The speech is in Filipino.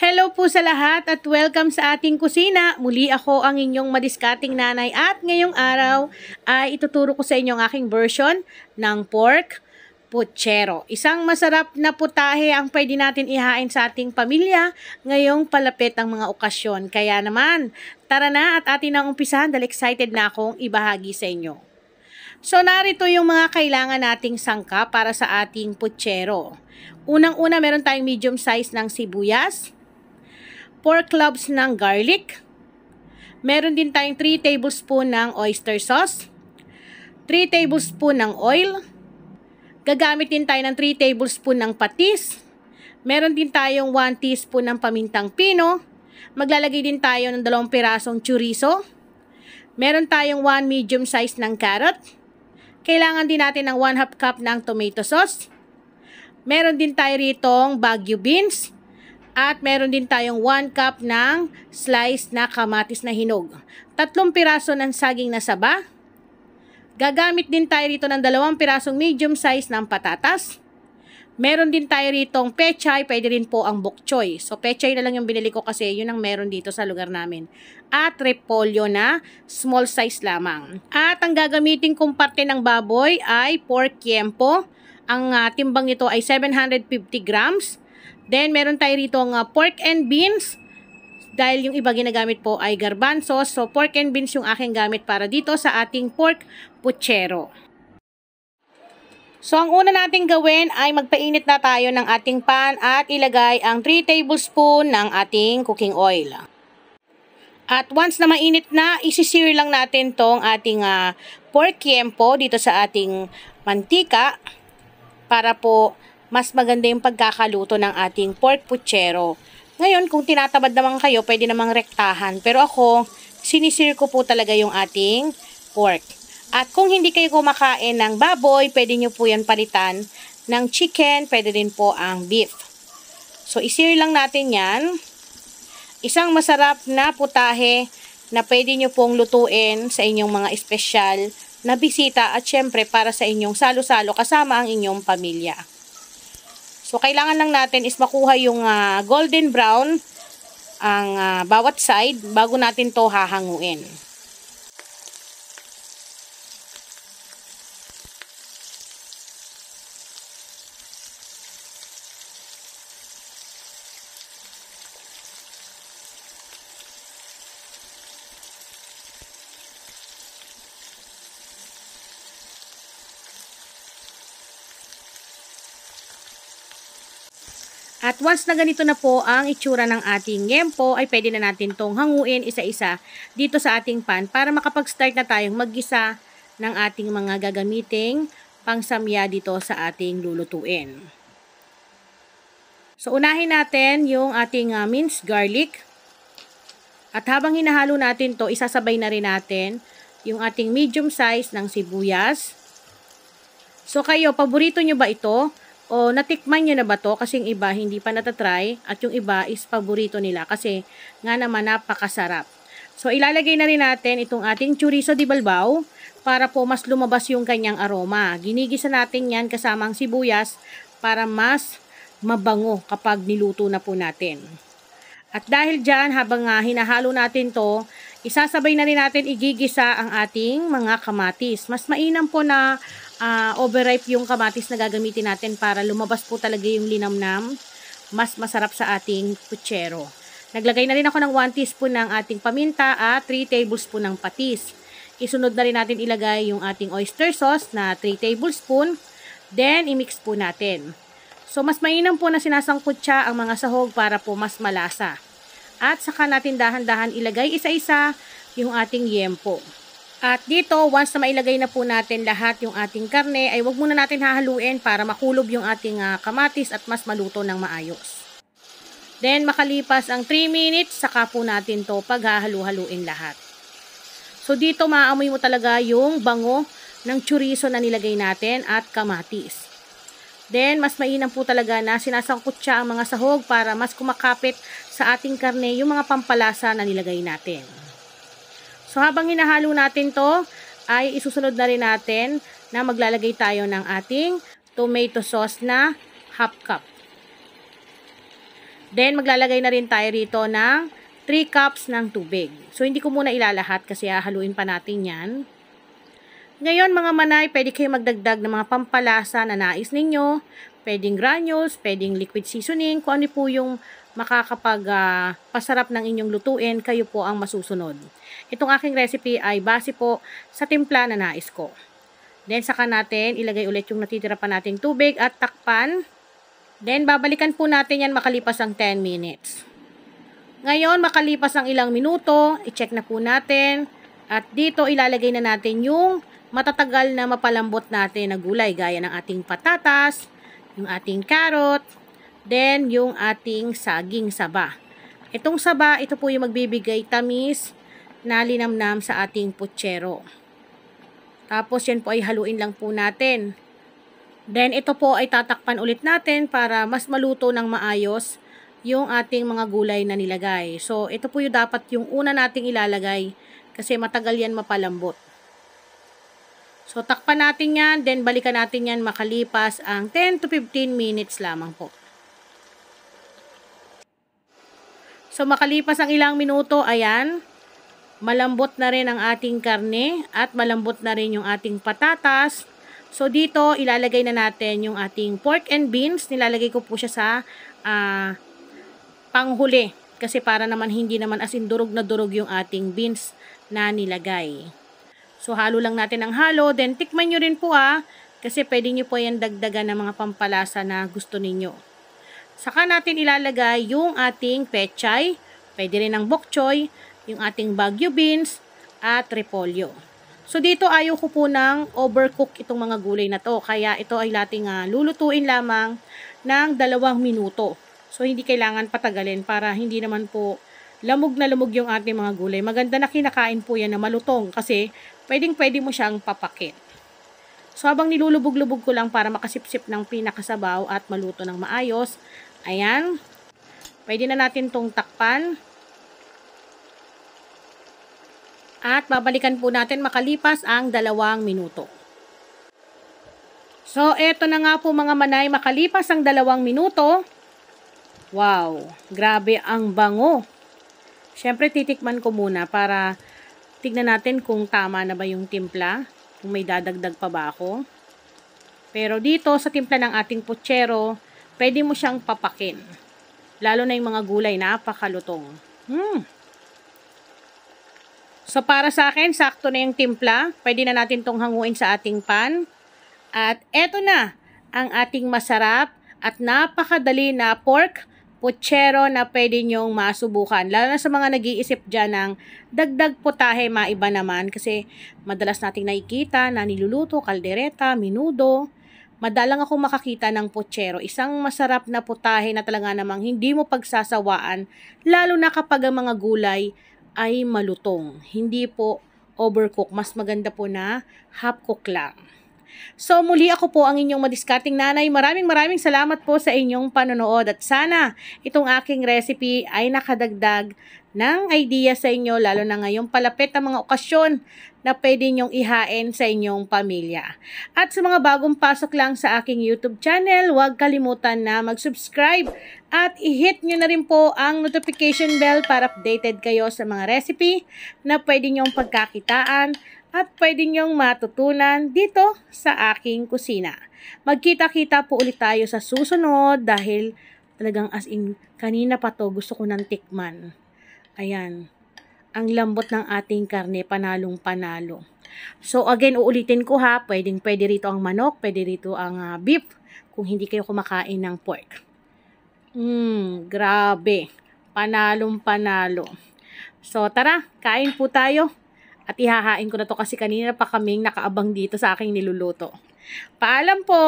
Hello po sa lahat at welcome sa ating kusina. Muli ako ang inyong madiskating nanay at ngayong araw ay ituturo ko sa inyo ang aking version ng pork puchero. Isang masarap na putahe ang pwede natin ihain sa ating pamilya ngayong palapit ang mga okasyon. Kaya naman, tara na at atin ang umpisahan dahil excited na akong ibahagi sa inyo. So narito yung mga kailangan nating sangka para sa ating puchero. Unang-una meron tayong medium size ng sibuyas, 4 cloves ng garlic. Meron din tayong 3 tablespoon ng oyster sauce. 3 tablespoon ng oil. Gagamit din tayo ng 3 tablespoon ng patis. Meron din tayong 1 teaspoon ng pamintang pino. Maglalagay din tayo ng dalawang pirasong chorizo. Meron tayong 1 medium size ng carrot. Kailangan din natin ng 1 half cup ng tomato sauce. Meron din tayo ritong Baguio beans. At meron din tayong 1 cup ng slice na kamatis na hinog. Tatlong piraso ng saging na saba. Gagamit din tayo rito ng dalawang pirasong medium size ng patatas. Meron din tayo ritong pechay, pwede rin po ang bok choy. So pechay na lang yung binili ko kasi yun ang meron dito sa lugar namin. At repolyo na small size lamang. At ang gagamitin kong parte ng baboy ay pork yempo. Ang uh, timbang nito ay 750 grams. Then, meron tayo rito ang uh, pork and beans. Dahil yung iba ginagamit po ay garbanzos. So, pork and beans yung aking gamit para dito sa ating pork puchero. So, ang una nating gawin ay magpainit na tayo ng ating pan at ilagay ang 3 tablespoon ng ating cooking oil. At once na mainit na, isisir lang natin tong ating uh, pork yempo dito sa ating mantika para po mas maganda yung pagkakaluto ng ating pork puchero. Ngayon, kung tinatabad naman kayo, pwede namang rektahan. Pero ako, sinisir ko po talaga yung ating pork. At kung hindi kayo kumakain ng baboy, pwede nyo po yan palitan ng chicken, pwede din po ang beef. So, isir lang natin yan. Isang masarap na putahe na pwede nyo pong lutuin sa inyong mga espesyal na bisita at syempre para sa inyong salo-salo kasama ang inyong pamilya. So, kailangan lang natin is makuha yung uh, golden brown ang uh, bawat side bago natin to hahanguin. At once na ganito na po ang itsura ng ating gempo, ay pwede na natin tong hanguin isa-isa dito sa ating pan para makapag-start na tayong mag-isa ng ating mga gagamiting pangsamya dito sa ating lulutuin. So, unahin natin yung ating uh, minced garlic. At habang hinahalo natin to isasabay na rin natin yung ating medium size ng sibuyas. So, kayo, paborito nyo ba ito? O natikman nyo na ba to? Kasi yung iba hindi pa natatry at yung iba is paborito nila kasi nga naman napakasarap. So ilalagay na rin natin itong ating chorizo di balbao para po mas lumabas yung kanyang aroma. Ginigisa natin yan kasama ang sibuyas para mas mabango kapag niluto na po natin. At dahil dyan, habang nga ah, hinahalo natin to, isasabay na rin natin igigisa ang ating mga kamatis. Mas mainam po na uh, overripe yung kamatis na gagamitin natin para lumabas po talaga yung linamnam. Mas masarap sa ating puchero. Naglagay na rin ako ng 1 teaspoon ng ating paminta at 3 tablespoon ng patis. Isunod na rin natin ilagay yung ating oyster sauce na 3 tablespoon. Then, imix po natin. So, mas mainam po na sinasangkot ang mga sahog para po mas malasa. At saka natin dahan-dahan ilagay isa-isa yung ating yempo. At dito, once na mailagay na po natin lahat yung ating karne, ay wag muna natin hahaluin para makulob yung ating uh, kamatis at mas maluto ng maayos. Then, makalipas ang 3 minutes, saka po natin to paghahalu-haluin lahat. So, dito maamoy mo talaga yung bango ng chorizo na nilagay natin at kamatis. Then, mas mainam po talaga na sinasangkot siya ang mga sahog para mas kumakapit sa ating karne yung mga pampalasa na nilagay natin. So habang hinahalo natin to ay isusunod na rin natin na maglalagay tayo ng ating tomato sauce na half cup. Then maglalagay na rin tayo rito ng 3 cups ng tubig. So hindi ko muna ilalahat kasi hahaluin pa natin yan. Ngayon mga manay, pwede kayo magdagdag ng mga pampalasa na nais ninyo. Pwedeng granules, pwedeng liquid seasoning, kung ano po yung makakapag uh, pasarap ng inyong lutuin, kayo po ang masusunod. Itong aking recipe ay base po sa timpla na nais ko. Then saka natin ilagay ulit yung natitira pa nating tubig at takpan. Then babalikan po natin yan makalipas ang 10 minutes. Ngayon makalipas ang ilang minuto, i-check na po natin at dito ilalagay na natin yung matatagal na mapalambot natin na gulay gaya ng ating patatas, yung ating carrot, Then, yung ating saging saba. Itong saba, ito po yung magbibigay tamis na linamnam sa ating putsero. Tapos, yan po ay haluin lang po natin. Then, ito po ay tatakpan ulit natin para mas maluto ng maayos yung ating mga gulay na nilagay. So, ito po yung dapat yung una nating ilalagay kasi matagal yan mapalambot. So, takpan natin yan, then balikan natin yan makalipas ang 10 to 15 minutes lamang po. So makalipas ang ilang minuto, ayan, malambot na rin ang ating karne at malambot na rin yung ating patatas. So dito ilalagay na natin yung ating pork and beans. Nilalagay ko po siya sa uh, panghuli kasi para naman hindi naman as in durog na durog yung ating beans na nilagay. So halo lang natin ang halo, then tikman nyo rin po ah, kasi pwede nyo po yan dagdagan ng mga pampalasa na gusto ninyo. Saka natin ilalagay yung ating pechay, pwede rin ang bok choy, yung ating bagyo beans, at repolyo. So dito ayaw ko po ng overcook itong mga gulay na to. Kaya ito ay lating uh, lulutuin lamang ng dalawang minuto. So hindi kailangan patagalin para hindi naman po lamog na lamog yung ating mga gulay. Maganda na kinakain po yan na malutong kasi pwedeng pwede mo siyang papakit. So habang nilulubog-lubog ko lang para makasipsip ng pinakasabaw at maluto ng maayos, Ayan. Pwede na natin itong takpan. At babalikan po natin makalipas ang dalawang minuto. So, eto na nga po mga manay, makalipas ang dalawang minuto. Wow, grabe ang bango. Siyempre, titikman ko muna para tignan natin kung tama na ba yung timpla, kung may dadagdag pa ba ako. Pero dito, sa timpla ng ating putsero, pwede mo siyang papakin. Lalo na yung mga gulay, napakalutong. Hmm. So para sa akin, sakto na yung timpla. Pwede na natin tong hanguin sa ating pan. At eto na ang ating masarap at napakadali na pork puchero na pwede nyong masubukan. Lalo na sa mga nag-iisip dyan ng dagdag putahe, maiba naman. Kasi madalas nating nakikita na niluluto, kaldereta, minudo, Madalang akong makakita ng putsero, isang masarap na putahe na talaga namang hindi mo pagsasawaan, lalo na kapag ang mga gulay ay malutong. Hindi po overcook, mas maganda po na half cook lang. So muli ako po ang inyong madiskarting nanay. Maraming maraming salamat po sa inyong panonood at sana itong aking recipe ay nakadagdag ng idea sa inyo lalo na ngayong palapit ang mga okasyon na pwede niyong ihain sa inyong pamilya. At sa mga bagong pasok lang sa aking YouTube channel, huwag kalimutan na mag-subscribe at i-hit niyo na rin po ang notification bell para updated kayo sa mga recipe na pwede niyong pagkakitaan at pwede niyong matutunan dito sa aking kusina. Magkita-kita po ulit tayo sa susunod dahil talagang as in kanina pa to gusto ko ng tikman. Ayan, ang lambot ng ating karne panalong panalo. So again, uulitin ko ha, pwedeng pwede rito ang manok, pwede rito ang uh, beef kung hindi kayo kumakain ng pork. Mmm, grabe. Panalong panalo. So tara, kain po tayo. At ihahain ko na to kasi kanina pa kaming nakaabang dito sa aking niluluto. Paalam po!